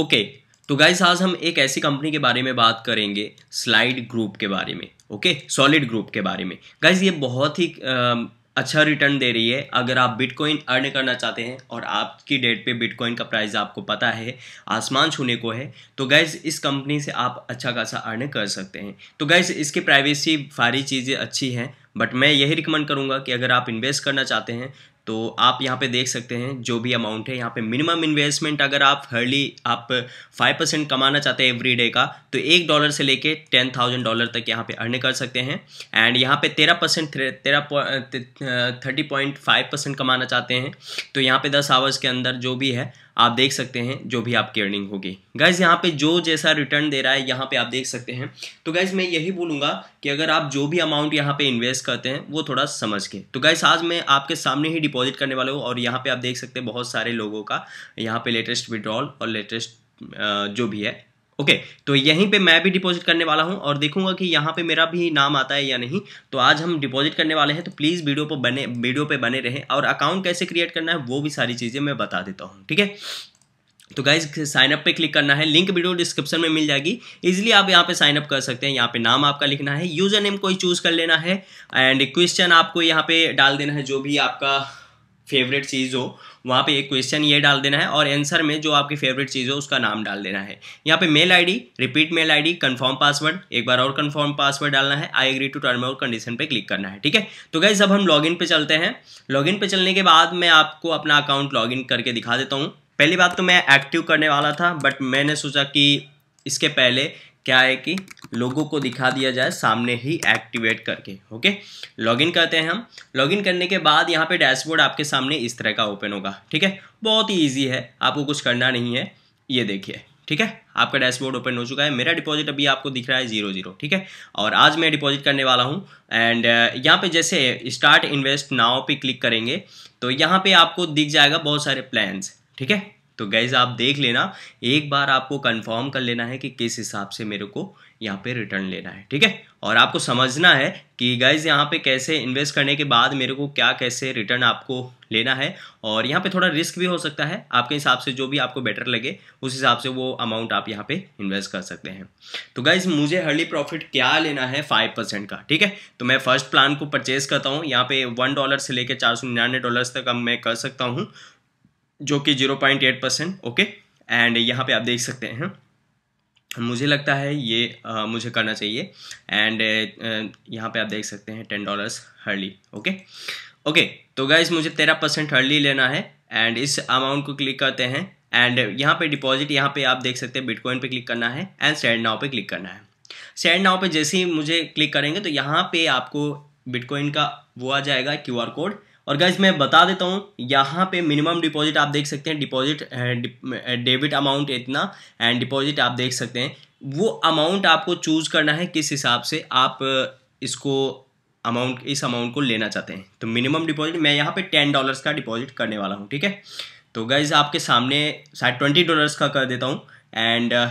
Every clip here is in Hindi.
ओके तो गाइज आज हम एक ऐसी कंपनी के बारे में बात करेंगे स्लाइड ग्रुप के बारे में ओके सॉलिड ग्रुप के बारे में गाइज ये बहुत ही आ, अच्छा रिटर्न दे रही है अगर आप बिटकॉइन अर्न करना चाहते हैं और आपकी डेट पे बिटकॉइन का प्राइस आपको पता है आसमान छूने को है तो गाइस इस कंपनी से आप अच्छा खासा अर्न कर सकते हैं तो गैज़ इसकी प्राइवेसी सारी चीज़ें अच्छी हैं बट मैं यही रिकमेंड करूँगा कि अगर आप इन्वेस्ट करना चाहते हैं तो आप यहाँ पे देख सकते हैं जो भी अमाउंट है यहाँ पे मिनिमम इन्वेस्टमेंट अगर आप हर्ली आप फाइव परसेंट कमाना चाहते हैं एवरी डे का तो एक डॉलर से लेके टेन थाउजेंड डॉलर तक यहाँ पे अर्न कर सकते हैं एंड यहाँ पे तेरह परसेंट तेरह थर्टी पॉइंट फाइव परसेंट कमाना चाहते हैं तो यहाँ पे दस आवर्स के अंदर जो भी है आप देख सकते हैं जो भी आपकी अर्निंग होगी गाइज यहाँ पे जो जैसा रिटर्न दे रहा है यहाँ पे आप देख सकते हैं तो गाइज मैं यही बोलूंगा कि अगर आप जो भी अमाउंट यहाँ पे इन्वेस्ट करते हैं वो थोड़ा समझ के तो गाइज आज मैं आपके सामने ही डिपॉजिट करने वाला हूँ और यहाँ पे आप देख सकते हैं बहुत सारे लोगों का यहाँ पे लेटेस्ट विड्रॉल और लेटेस्ट जो भी है ओके okay, तो यहीं पे मैं भी डिपॉजिट करने वाला हूं और देखूंगा कि यहां पे मेरा भी नाम आता है या नहीं तो आज हम डिपॉजिट करने वाले हैं तो प्लीज़ वीडियो पर बने वीडियो पे बने रहें और अकाउंट कैसे क्रिएट करना है वो भी सारी चीज़ें मैं बता देता हूं ठीक है तो गाइज साइनअप पे क्लिक करना है लिंक वीडियो डिस्क्रिप्शन में मिल जाएगी इजिली आप यहाँ पे साइन अप कर सकते हैं यहाँ पे नाम आपका लिखना है यूजर नेम कोई चूज़ कर लेना है एंड क्वेश्चन आपको यहाँ पे डाल देना है जो भी आपका फेवरेट चीज़ हो वहाँ पे एक क्वेश्चन ये डाल देना है और आंसर में जो आपकी फेवरेट चीज़ हो उसका नाम डाल देना है यहाँ पे mail ID repeat mail ID confirm password एक बार और कंफर्म पासवर्ड डालना है आई एग्री टू टर्म और कंडीशन पे क्लिक करना है ठीक है तो गैस अब हम लॉगिन पे चलते हैं लॉगिन पे चलने के बाद मैं आपको अपना अकाउंट लॉगिन करके दिखा देता हूँ पहली बात तो मैं एक्टिव करने वाला था बट मैंने सोचा कि इसके पहले क्या है कि लोगों को दिखा दिया जाए सामने ही एक्टिवेट करके ओके लॉगिन करते हैं हम लॉगिन करने के बाद यहाँ पे डैशबोर्ड आपके सामने इस तरह का ओपन होगा ठीक है बहुत ही ईजी है आपको कुछ करना नहीं है ये देखिए ठीक है आपका डैशबोर्ड ओपन हो चुका है मेरा डिपॉजिट अभी आपको दिख रहा है जीरो जीरो ठीक है और आज मैं डिपॉजिट करने वाला हूँ एंड uh, यहाँ पे जैसे स्टार्ट इन्वेस्ट नाव पे क्लिक करेंगे तो यहाँ पे आपको दिख जाएगा बहुत सारे प्लान्स ठीक है तो गैज़ आप देख लेना एक बार आपको कंफर्म कर लेना है कि किस हिसाब से मेरे को यहाँ पे रिटर्न लेना है ठीक है और आपको समझना है कि गैज यहाँ पे कैसे इन्वेस्ट करने के बाद मेरे को क्या कैसे रिटर्न आपको लेना है और यहाँ पे थोड़ा रिस्क भी हो सकता है आपके हिसाब से जो भी आपको बेटर लगे उस हिसाब से वो अमाउंट आप यहाँ पे इन्वेस्ट कर सकते हैं तो गाइज मुझे हर्ली प्रॉफिट क्या लेना है फाइव परसेंट का ठीक है तो मैं फर्स्ट प्लान को परचेज करता हूँ यहाँ पे वन डॉलर से लेकर चार सौ निन्यानवे डॉलर तक मैं कर सकता हूँ जो कि zero point eight percent okay and यहाँ पे आप देख सकते हैं मुझे लगता है ये आ, मुझे करना चाहिए एंड यहाँ पे आप देख सकते हैं ten dollars hourly okay okay तो गाइज मुझे तेरह परसेंट हर्ली लेना है एंड इस अमाउंट को क्लिक करते हैं एंड यहाँ पे डिपॉजिट यहाँ पे आप देख सकते हैं बिटकॉइन पे क्लिक करना है एंड सैंड नाव पे क्लिक करना है सैंड नाव पे जैसे ही मुझे क्लिक करेंगे तो यहाँ पे आपको बिटकॉइन का वो आ जाएगा क्यू कोड और गैस मैं बता देता हूँ यहाँ पे मिनिमम डिपॉजिट आप देख सकते हैं डिपॉजिट डेबिट अमाउंट इतना एंड डिपॉजिट आप देख सकते हैं वो अमाउंट आपको चूज करना है किस हिसाब से आप इसको अमाउंट इस अमाउंट को लेना चाहते हैं तो मिनिमम डिपॉजिट मैं यहाँ पे टेन डॉलर्स का डिपॉजिट करने वाला हूँ ठीक है तो गाइज आपके सामने शायद ट्वेंटी डॉलर्स का कर देता हूँ एंड uh,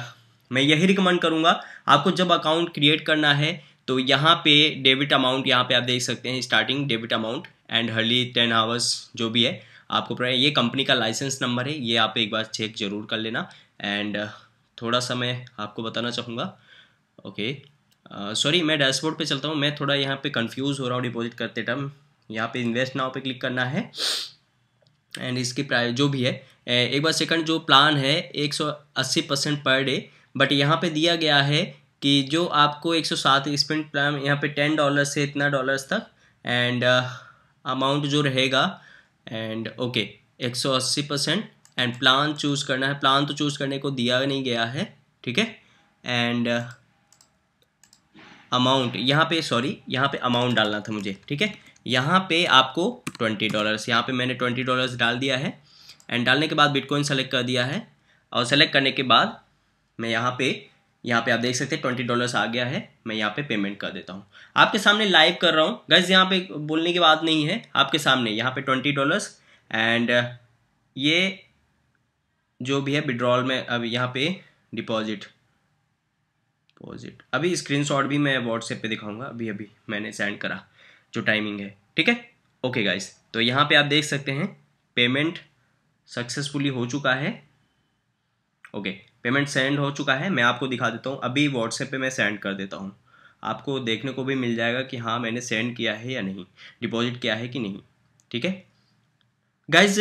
मैं यही रिकमेंड करूँगा आपको जब अकाउंट क्रिएट करना है तो यहाँ पे डेबिट अमाउंट यहाँ पे आप देख सकते हैं starting debit amount and hourly ten hours जो भी है आपको पढ़ाए ये कंपनी का लाइसेंस नंबर है ये आप एक बार चेक ज़रूर कर लेना एंड uh, थोड़ा सा मैं आपको बताना चाहूँगा ओके सॉरी मैं डैशबोर्ड पे चलता हूँ मैं थोड़ा यहाँ पे कंफ्यूज हो रहा हूँ डिपॉजिट करते टाइम यहाँ पे इन्वेस्ट नाव पे क्लिक करना है एंड इसकी प्राइस जो भी है एक बार सेकंड जो प्लान है अस्सी परसेंट पर डे बट यहाँ पे दिया गया है कि जो आपको एक सौ स्पेंट प्लान यहाँ पे टेन डॉलर से इतना डॉलर्स तक एंड uh, अमाउंट जो रहेगा एंड ओके एक सौ अस्सी परसेंट एंड प्लान चूज करना है प्लान तो चूज़ करने को दिया नहीं गया है ठीक है एंड अमाउंट यहाँ पे सॉरी यहाँ पे अमाउंट डालना था मुझे ठीक है यहाँ पे आपको ट्वेंटी डॉलर्स यहाँ पे मैंने ट्वेंटी डॉलर्स डाल दिया है एंड डालने के बाद बिटकॉइन सेलेक्ट कर दिया है और सेलेक्ट करने के बाद मैं यहाँ पे यहाँ पे आप देख सकते हैं ट्वेंटी डॉलर्स आ गया है मैं यहाँ पे पेमेंट कर देता हूँ आपके सामने लाइव कर रहा हूँ गैस यहाँ पे बोलने की बात नहीं है आपके सामने यहाँ पे ट्वेंटी डॉलर्स एंड uh, ये जो भी है विड्रॉल में अब यहाँ पे डिपॉजिट डिपॉजिट अभी स्क्रीनशॉट भी मैं व्हाट्सएप पे दिखाऊंगा अभी अभी मैंने सेंड करा जो टाइमिंग है ठीक है ओके गाइज तो यहाँ पे आप देख सकते हैं पेमेंट सक्सेसफुली हो चुका है ओके पेमेंट सेंड हो चुका है मैं आपको दिखा देता हूँ अभी व्हाट्सएप पे मैं सेंड कर देता हूँ आपको देखने को भी मिल जाएगा कि हाँ मैंने सेंड किया है या नहीं डिपॉजिट किया है कि नहीं ठीक है गाइज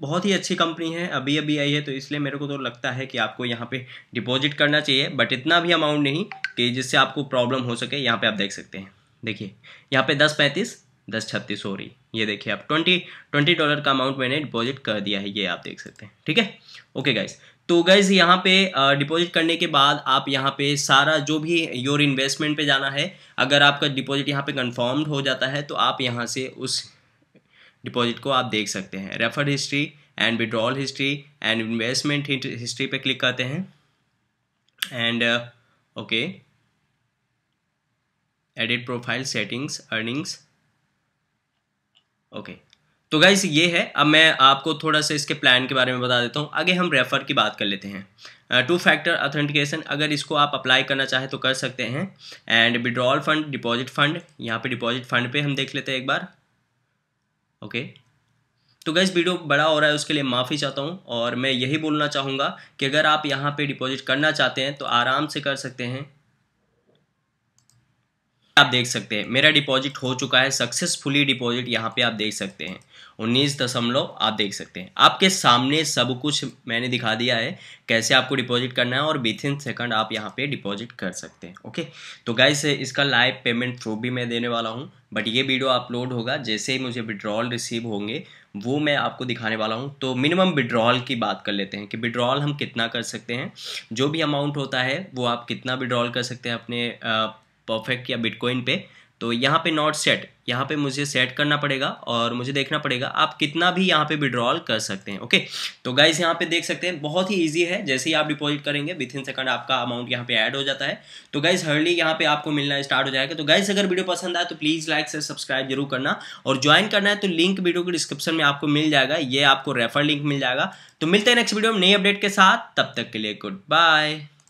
बहुत ही अच्छी कंपनी है अभी अभी आई है तो इसलिए मेरे को तो लगता है कि आपको यहाँ पे डिपॉजिट करना चाहिए बट इतना भी अमाउंट नहीं कि जिससे आपको प्रॉब्लम हो सके यहाँ पे आप देख सकते हैं देखिए यहाँ पे दस पैंतीस दस छत्तीस हो रही ये देखिए आप ट्वेंटी ट्वेंटी डॉलर का अमाउंट मैंने डिपॉजिट कर दिया है ये आप देख सकते हैं ठीक है ओके गाइज तो गाइज यहाँ पे डिपॉजिट करने के बाद आप यहाँ पे सारा जो भी योर इन्वेस्टमेंट पे जाना है अगर आपका डिपॉजिट यहाँ पे कंफर्म्ड हो जाता है तो आप यहाँ से उस डिपॉजिट को आप देख सकते हैं refer history and withdrawal history and investment history पे क्लिक करते हैं and okay edit profile settings earnings okay तो गाइस ये है अब मैं आपको थोड़ा सा इसके प्लान के बारे में बता देता हूँ आगे हम रेफ़र की बात कर लेते हैं टू फैक्टर ऑथेंटिकेशन अगर इसको आप अप्लाई करना चाहें तो कर सकते हैं and withdrawal fund deposit fund यहाँ पे डिपॉजिट फंड पे हम देख लेते हैं एक बार ओके तो गैस वीडियो बड़ा हो रहा है उसके लिए माफ़ी चाहता हूँ और मैं यही बोलना चाहूँगा कि अगर आप यहाँ पे डिपॉजिट करना चाहते हैं तो आराम से कर सकते हैं आप देख सकते हैं मेरा डिपॉजिट हो चुका है सक्सेसफुली डिपॉजिट यहाँ पे आप देख सकते हैं उन्नीस दशमलव आप देख सकते हैं आपके सामने सब कुछ मैंने दिखा दिया है कैसे आपको डिपॉजिट करना है और विथ इन सेकंड आप यहाँ पे डिपॉजिट कर सकते हैं ओके तो गाइस इसका लाइव पेमेंट प्रूफ भी मैं देने वाला हूँ बट ये वीडियो अपलोड होगा जैसे ही मुझे विड्रॉल रिसीव होंगे वो मैं आपको दिखाने वाला हूँ तो मिनिमम विड्रॉल की बात कर लेते हैं कि विड्रॉल हम कितना कर सकते हैं जो भी अमाउंट होता है वो आप कितना विड्रॉल कर सकते हैं अपने परफेक्ट या बिटकॉइन पे तो यहाँ पे नॉट सेट यहाँ पे मुझे सेट करना पड़ेगा और मुझे देखना पड़ेगा आप कितना भी यहाँ पे विड्रॉल कर सकते हैं ओके तो गाइज यहाँ पे देख सकते हैं बहुत ही इजी है जैसे ही आप डिपॉजिट करेंगे विथ इन सेकंड आपका अमाउंट यहाँ पे ऐड हो जाता है तो गाइज हर्ली यहाँ पे आपको मिलना स्टार्ट हो जाएगा तो गाइज अगर वीडियो पसंद आए तो प्लीज़ लाइक से सब्सक्राइब जरूर करना और ज्वाइन करना है तो लिंक वीडियो के डिस्क्रिप्शन में आपको मिल जाएगा ये आपको रेफर लिंक मिल जाएगा तो मिलते हैं नेक्स्ट वीडियो में नई अपडेट के साथ तब तक के लिए गुड बाय